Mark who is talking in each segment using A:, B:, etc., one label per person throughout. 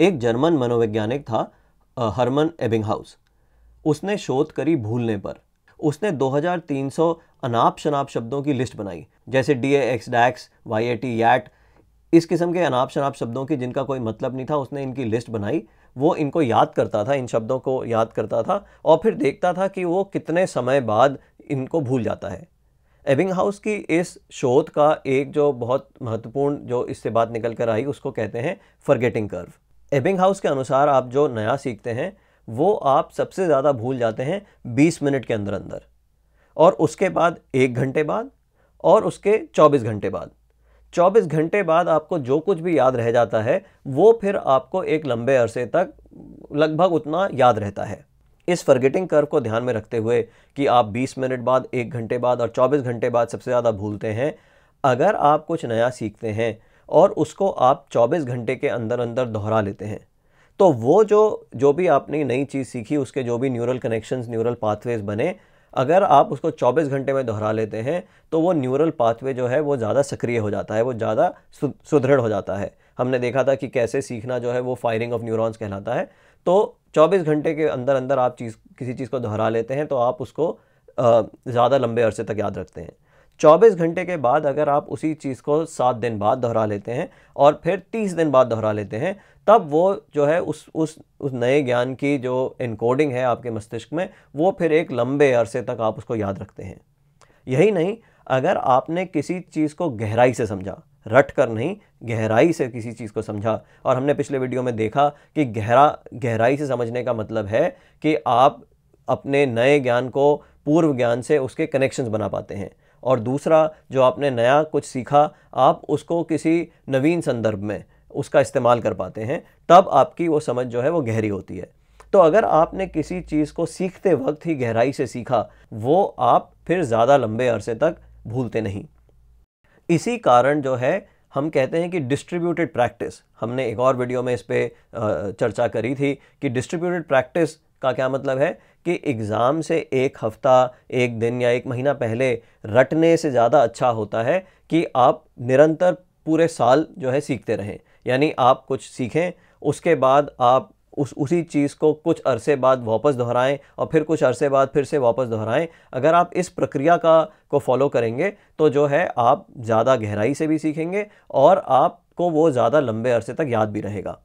A: एक जर्मन मनोवैज्ञानिक था हरमन एबिंगहाउस उसने शोध करी भूलने पर उसने 2300 अनाप शनाप शब्दों की लिस्ट बनाई जैसे डी एक्स डैक्स वाई ए टी याट इस किस्म के अनाप शनाप शब्दों की जिनका कोई मतलब नहीं था उसने इनकी लिस्ट बनाई वो इनको याद करता था इन शब्दों को याद करता था और फिर देखता था कि वो कितने समय बाद इनको भूल जाता है एबिंग हाउस की इस शोध का एक जो बहुत महत्वपूर्ण जो इससे बात निकल कर आई उसको कहते हैं फॉरगेटिंग कर्व एबिंग हाउस के अनुसार आप जो नया सीखते हैं वो आप सबसे ज़्यादा भूल जाते हैं 20 मिनट के अंदर अंदर और उसके बाद एक घंटे बाद और उसके 24 घंटे बाद 24 घंटे बाद आपको जो कुछ भी याद रह जाता है वो फिर आपको एक लंबे अरसे तक लगभग उतना याद रहता है इस फर्गेटिंग कर्व को ध्यान में रखते हुए कि आप 20 मिनट बाद एक घंटे बाद और 24 घंटे बाद सबसे ज़्यादा भूलते हैं अगर आप कुछ नया सीखते हैं और उसको आप 24 घंटे के अंदर अंदर दोहरा लेते हैं तो वो जो जो भी आपने नई चीज़ सीखी उसके जो भी न्यूरल कनेक्शंस न्यूरल पाथवेज बने अगर आप उसको 24 घंटे में दोहरा लेते हैं तो वो न्यूरल पाथवे जो है वो ज़्यादा सक्रिय हो जाता है वो ज़्यादा सुदृढ़ हो जाता है हमने देखा था कि कैसे सीखना जो है वो फायरिंग ऑफ न्यूरॉन्स कहलाता है तो 24 घंटे के अंदर अंदर आप चीज़ किसी चीज़ को दोहरा लेते हैं तो आप उसको ज़्यादा लंबे अरसे तक याद रखते हैं 24 घंटे के बाद अगर आप उसी चीज़ को सात दिन बाद दोहरा लेते हैं और फिर 30 दिन बाद दोहरा लेते हैं तब वो जो है उस उस उस नए ज्ञान की जो इनकोडिंग है आपके मस्तिष्क में वो फिर एक लंबे अरसे तक आप उसको याद रखते हैं यही नहीं अगर आपने किसी चीज़ को गहराई से समझा रट कर नहीं गहराई से किसी चीज़ को समझा और हमने पिछले वीडियो में देखा कि गहरा गहराई से समझने का मतलब है कि आप अपने नए ज्ञान को पूर्व ज्ञान से उसके कनेक्शंस बना पाते हैं और दूसरा जो आपने नया कुछ सीखा आप उसको किसी नवीन संदर्भ में उसका इस्तेमाल कर पाते हैं तब आपकी वो समझ जो है वो गहरी होती है तो अगर आपने किसी चीज़ को सीखते वक्त ही गहराई से सीखा वो आप फिर ज़्यादा लंबे अरसे तक भूलते नहीं इसी कारण जो है हम कहते हैं कि डिस्ट्रीब्यूटेड प्रैक्टिस हमने एक और वीडियो में इस पर चर्चा करी थी कि डिस्ट्रीब्यूटेड प्रैक्टिस का क्या मतलब है कि एग्ज़ाम से एक हफ़्ता एक दिन या एक महीना पहले रटने से ज़्यादा अच्छा होता है कि आप निरंतर पूरे साल जो है सीखते रहें यानी आप कुछ सीखें उसके बाद आप उस उसी चीज़ को कुछ अरसे बाद वापस दोहराएं और फिर कुछ अरसे बाद फिर से वापस दोहराएं अगर आप इस प्रक्रिया का को फॉलो करेंगे तो जो है आप ज़्यादा गहराई से भी सीखेंगे और आपको वो ज़्यादा लंबे अरसे तक याद भी रहेगा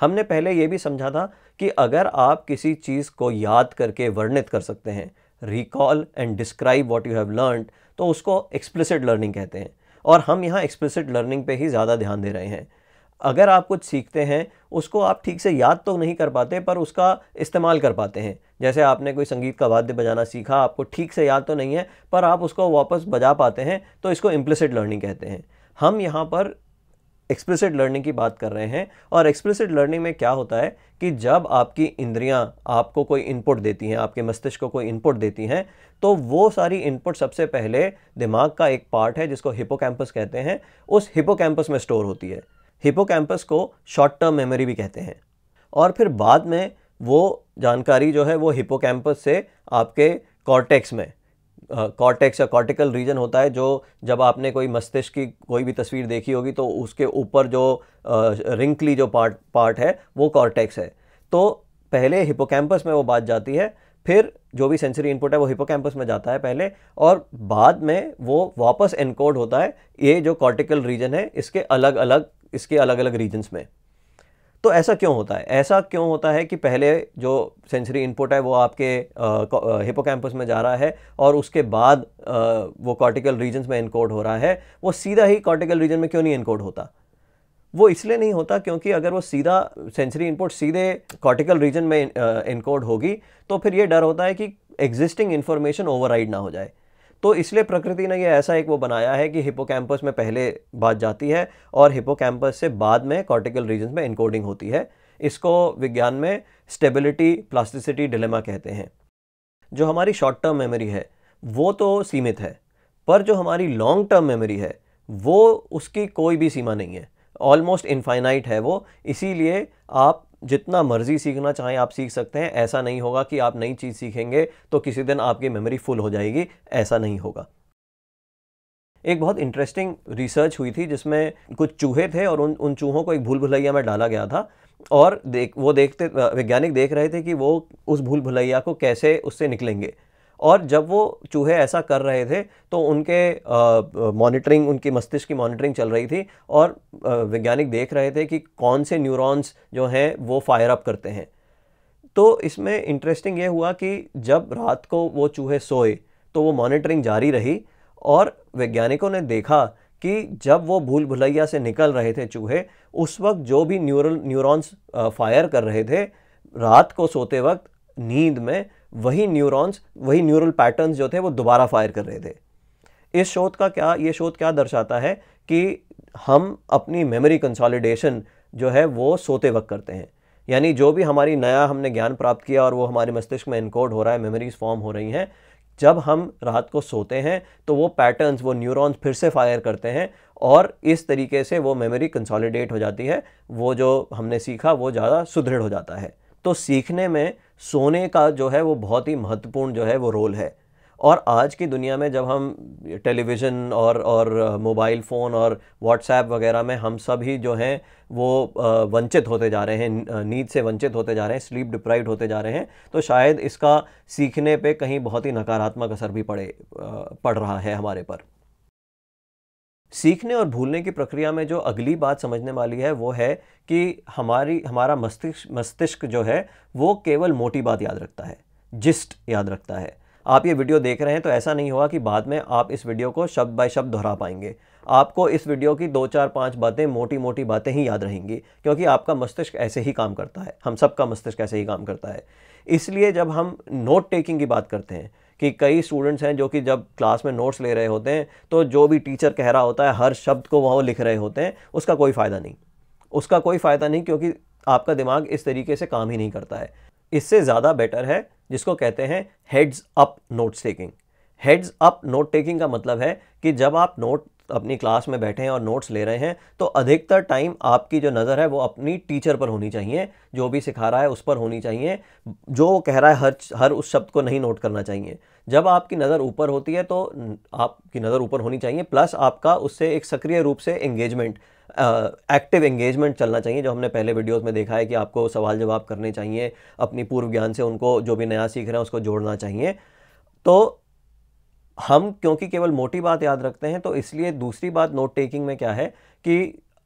A: हमने पहले ये भी समझा था कि अगर आप किसी चीज़ को याद करके वर्णित कर सकते हैं recall and describe what you have learn तो उसको एक्सप्लिसिट लर्निंग कहते हैं और हम यहाँ एक्सप्लिसिट लर्निंग पे ही ज़्यादा ध्यान दे रहे हैं अगर आप कुछ सीखते हैं उसको आप ठीक से याद तो नहीं कर पाते पर उसका इस्तेमाल कर पाते हैं जैसे आपने कोई संगीत का वाद्य बजाना सीखा आपको ठीक से याद तो नहीं है पर आप उसको वापस बजा पाते हैं तो इसको इम्प्लिसिट लर्निंग कहते हैं हम यहाँ पर एक्सप्लिसिट लर्निंग की बात कर रहे हैं और एक्सप्लिसिट लर्निंग में क्या होता है कि जब आपकी इंद्रियां आपको कोई इनपुट देती हैं आपके मस्तिष्क को कोई इनपुट देती हैं तो वो सारी इनपुट सबसे पहले दिमाग का एक पार्ट है जिसको हिपोकैम्पस कहते हैं उस हिपोकैम्पस में स्टोर होती है हिपोकैम्पस को शॉर्ट टर्म मेमोरी भी कहते हैं और फिर बाद में वो जानकारी जो है वो हिपोकैम्पस से आपके कॉर्टेक्स में कॉर्टेक्स या कॉर्टिकल रीजन होता है जो जब आपने कोई मस्तिष्क की कोई भी तस्वीर देखी होगी तो उसके ऊपर जो रिंकली जो पार्ट पार्ट है वो कॉर्टेक्स है तो पहले हिपोकैम्पस में वो बात जाती है फिर जो भी सेंसरी इनपुट है वो हिपोकैम्पस में जाता है पहले और बाद में वो वापस एनकोड होता है ये जो कॉर्टिकल रीजन है इसके अलग अलग इसके अलग अलग रीजन्स में तो ऐसा क्यों होता है ऐसा क्यों होता है कि पहले जो सेंसरी इनपुट है वो आपके हिपोकैम्पस में जा रहा है और उसके बाद आ, वो कॉर्टिकल रीजन में इनकोड हो रहा है वो सीधा ही कॉर्टिकल रीजन में क्यों नहीं इनकोड होता वो इसलिए नहीं होता क्योंकि अगर वो सीधा सेंसरी इनपुट सीधे कॉर्टिकल रीजन में इनकोड होगी तो फिर ये डर होता है कि एग्जिस्टिंग इन्फॉर्मेशन ओवरराइड ना हो जाए तो इसलिए प्रकृति ने ये ऐसा एक वो बनाया है कि हिपोकैम्पस में पहले बात जाती है और हिपोकैम्पस से बाद में कॉर्टिकल रीजन में इनकोडिंग होती है इसको विज्ञान में स्टेबिलिटी प्लास्टिसिटी डिलेमा कहते हैं जो हमारी शॉर्ट टर्म मेमोरी है वो तो सीमित है पर जो हमारी लॉन्ग टर्म मेमोरी है वो उसकी कोई भी सीमा नहीं है ऑलमोस्ट इनफाइनाइट है वो इसीलिए आप जितना मर्ज़ी सीखना चाहें आप सीख सकते हैं ऐसा नहीं होगा कि आप नई चीज़ सीखेंगे तो किसी दिन आपकी मेमोरी फुल हो जाएगी ऐसा नहीं होगा एक बहुत इंटरेस्टिंग रिसर्च हुई थी जिसमें कुछ चूहे थे और उन उन चूहों को एक भूल भुलैया में डाला गया था और देख वो देखते वैज्ञानिक देख रहे थे कि वो उस भूल भुलैया को कैसे उससे निकलेंगे और जब वो चूहे ऐसा कर रहे थे तो उनके मॉनिटरिंग उनकी मस्तिष्क की मॉनिटरिंग चल रही थी और वैज्ञानिक देख रहे थे कि कौन से न्यूरॉन्स जो हैं वो फायर अप करते हैं तो इसमें इंटरेस्टिंग ये हुआ कि जब रात को वो चूहे सोए तो वो मॉनिटरिंग जारी रही और वैज्ञानिकों ने देखा कि जब वो भूल भुलैया से निकल रहे थे चूहे उस वक्त जो भी न्यूरल न्यूरॉन्स फायर कर रहे थे रात को सोते वक्त नींद में वही न्यूरॉन्स वही न्यूरल पैटर्न्स जो थे वो दोबारा फायर कर रहे थे इस शोध का क्या ये शोध क्या दर्शाता है कि हम अपनी मेमोरी कंसोलिडेशन जो है वो सोते वक्त करते हैं यानी जो भी हमारी नया हमने ज्ञान प्राप्त किया और वो हमारे मस्तिष्क में इनकोड हो रहा है मेमोरीज फॉर्म हो रही हैं जब हम रात को सोते हैं तो वो पैटर्न्स वो न्यूरॉन्स फिर से फायर करते हैं और इस तरीके से वो मेमोरी कंसोलिडेट हो जाती है वो जो हमने सीखा वो ज़्यादा सुदृढ़ हो जाता है तो सीखने में सोने का जो है वो बहुत ही महत्वपूर्ण जो है वो रोल है और आज की दुनिया में जब हम टेलीविज़न और और मोबाइल फ़ोन और व्हाट्सएप वगैरह में हम सभी जो हैं वो वंचित होते जा रहे हैं नींद से वंचित होते जा रहे हैं स्लीप डिप्राइव्ड होते जा रहे हैं तो शायद इसका सीखने पे कहीं बहुत ही नकारात्मक असर भी पड़े पड़ रहा है हमारे पर सीखने और भूलने की प्रक्रिया में जो अगली बात समझने वाली है वो है कि हमारी हमारा मस्तिष्क मस्तिष्क जो है वो केवल मोटी बात याद रखता है जिस्ट याद रखता है आप ये वीडियो देख रहे हैं तो ऐसा नहीं हुआ कि बाद में आप इस वीडियो को शब्द बाय शब्द दोहरा पाएंगे आपको इस वीडियो की दो चार पांच बातें मोटी मोटी बातें ही याद रहेंगी क्योंकि आपका मस्तिष्क ऐसे ही काम करता है हम सबका मस्तिष्क ऐसे ही काम करता है इसलिए जब हम नोट टेकिंग की बात करते हैं कि कई स्टूडेंट्स हैं जो कि जब क्लास में नोट्स ले रहे होते हैं तो जो भी टीचर कह रहा होता है हर शब्द को वह लिख रहे होते हैं उसका कोई फ़ायदा नहीं उसका कोई फ़ायदा नहीं क्योंकि आपका दिमाग इस तरीके से काम ही नहीं करता है इससे ज़्यादा बेटर है जिसको कहते हैं heads up notes taking heads up note taking का मतलब है कि जब आप नोट अपनी क्लास में बैठे हैं और नोट्स ले रहे हैं तो अधिकतर टाइम आपकी जो नज़र है वो अपनी टीचर पर होनी चाहिए जो भी सिखा रहा है उस पर होनी चाहिए जो कह रहा है हर हर उस शब्द को नहीं नोट करना चाहिए जब आपकी नज़र ऊपर होती है तो आपकी नज़र ऊपर होनी चाहिए प्लस आपका उससे एक सक्रिय रूप से एंगेजमेंट एक्टिव एंगेजमेंट चलना चाहिए जो हमने पहले वीडियोस में देखा है कि आपको सवाल जवाब करने चाहिए अपनी पूर्व ज्ञान से उनको जो भी नया सीख रहे हैं उसको जोड़ना चाहिए तो हम क्योंकि केवल मोटी बात याद रखते हैं तो इसलिए दूसरी बात नोट टेकिंग में क्या है कि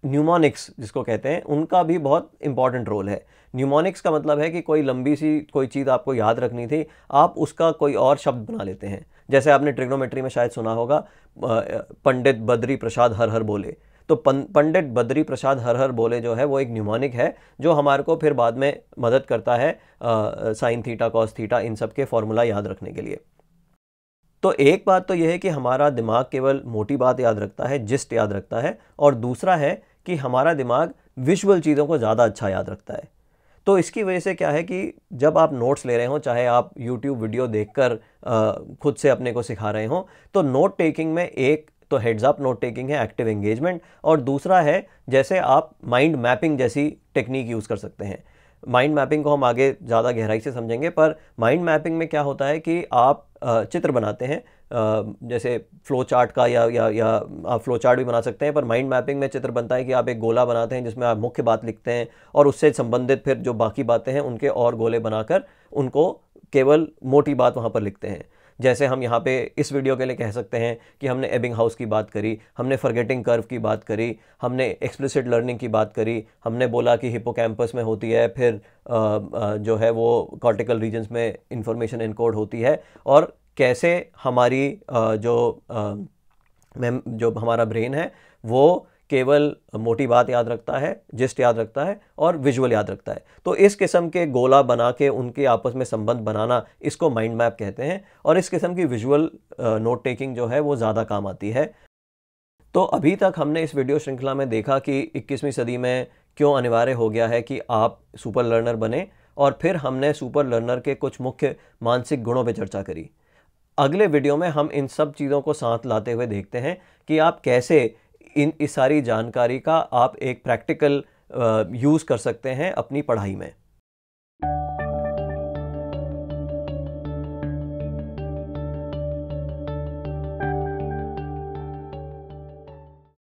A: न्यूमोनिक्स जिसको कहते हैं उनका भी बहुत इंपॉर्टेंट रोल है न्यूमोनिक्स का मतलब है कि कोई लंबी सी कोई चीज़ आपको याद रखनी थी आप उसका कोई और शब्द बना लेते हैं जैसे आपने ट्रिग्नोमेट्री में शायद सुना होगा पंडित बद्री प्रसाद हर हर बोले तो पंडित बद्री प्रसाद हर हर बोले जो है वो एक न्यूमोनिक है जो हमारे को फिर बाद में मदद करता है साइन थीटा कॉस थीटा इन सब के फॉर्मूला याद रखने के लिए तो एक बात तो यह है कि हमारा दिमाग केवल मोटी बात याद रखता है जिस्ट याद रखता है और दूसरा है कि हमारा दिमाग विजुअल चीज़ों को ज़्यादा अच्छा याद रखता है तो इसकी वजह से क्या है कि जब आप नोट्स ले रहे हों चाहे आप यूट्यूब वीडियो देखकर खुद से अपने को सिखा रहे हों तो नोट टेकिंग में एक तो हेड्स अप नोट टेकिंग है एक्टिव एंगेजमेंट और दूसरा है जैसे आप माइंड मैपिंग जैसी टेक्निक यूज़ कर सकते हैं माइंड मैपिंग को हम आगे ज़्यादा गहराई से समझेंगे पर माइंड मैपिंग में क्या होता है कि आप चित्र बनाते हैं जैसे फ्लो चार्ट का या या या आप फ्लो चार्ट भी बना सकते हैं पर माइंड मैपिंग में चित्र बनता है कि आप एक गोला बनाते हैं जिसमें आप मुख्य बात लिखते हैं और उससे संबंधित फिर जो बाकी बातें हैं उनके और गोले बनाकर उनको केवल मोटी बात वहाँ पर लिखते हैं जैसे हम यहाँ पे इस वीडियो के लिए कह सकते हैं कि हमने एबिंग हाउस की बात करी हमने फॉरगेटिंग कर्व की बात करी हमने एक्सप्लिसिट लर्निंग की बात करी हमने बोला कि हिपोकैम्पस में होती है फिर जो है वो कॉर्टिकल रीजन्स में इंफॉर्मेशन इनकोड होती है और कैसे हमारी जो जो हमारा ब्रेन है वो केवल मोटी बात याद रखता है जिस्ट याद रखता है और विजुअल याद रखता है तो इस किस्म के गोला बना के उनके आपस में संबंध बनाना इसको माइंड मैप कहते हैं और इस किस्म की विजुअल नोट टेकिंग जो है वो ज़्यादा काम आती है तो अभी तक हमने इस वीडियो श्रृंखला में देखा कि 21वीं सदी में क्यों अनिवार्य हो गया है कि आप सुपर लर्नर बने और फिर हमने सुपर लर्नर के कुछ मुख्य मानसिक गुणों पर चर्चा करी अगले वीडियो में हम इन सब चीज़ों को साथ लाते हुए देखते हैं कि आप कैसे इन इस सारी जानकारी का आप एक प्रैक्टिकल यूज़ uh, कर सकते हैं अपनी पढ़ाई में